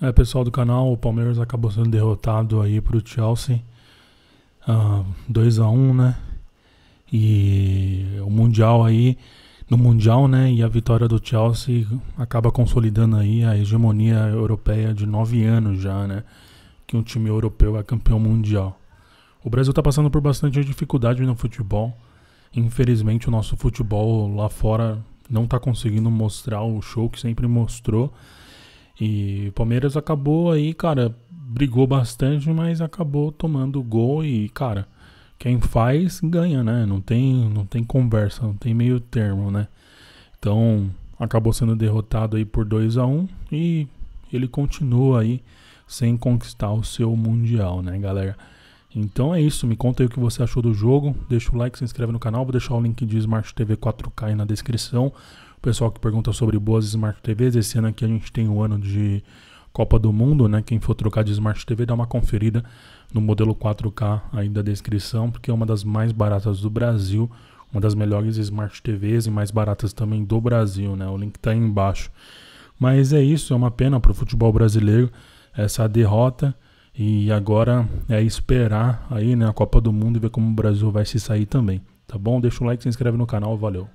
É, pessoal do canal, o Palmeiras acabou sendo derrotado aí pro Chelsea. 2 uh, a 1 um, né? E o Mundial aí, no Mundial, né? E a vitória do Chelsea acaba consolidando aí a hegemonia europeia de nove anos já, né? Que um time europeu é campeão mundial. O Brasil está passando por bastante dificuldade no futebol. Infelizmente, o nosso futebol lá fora não está conseguindo mostrar o show que sempre mostrou. E o Palmeiras acabou aí, cara, brigou bastante, mas acabou tomando gol e, cara, quem faz ganha, né? Não tem, não tem conversa, não tem meio termo, né? Então, acabou sendo derrotado aí por 2 a 1 um, e ele continua aí sem conquistar o seu mundial, né, galera? Então é isso, me conta aí o que você achou do jogo, deixa o like, se inscreve no canal, vou deixar o link de Smart TV 4K aí na descrição. O pessoal que pergunta sobre boas Smart TVs, esse ano aqui a gente tem o um ano de Copa do Mundo, né? Quem for trocar de Smart TV, dá uma conferida no modelo 4K aí da descrição, porque é uma das mais baratas do Brasil, uma das melhores Smart TVs e mais baratas também do Brasil, né? O link está aí embaixo. Mas é isso, é uma pena para o futebol brasileiro essa derrota. E agora é esperar aí né, a Copa do Mundo e ver como o Brasil vai se sair também. Tá bom? Deixa o like, se inscreve no canal, valeu!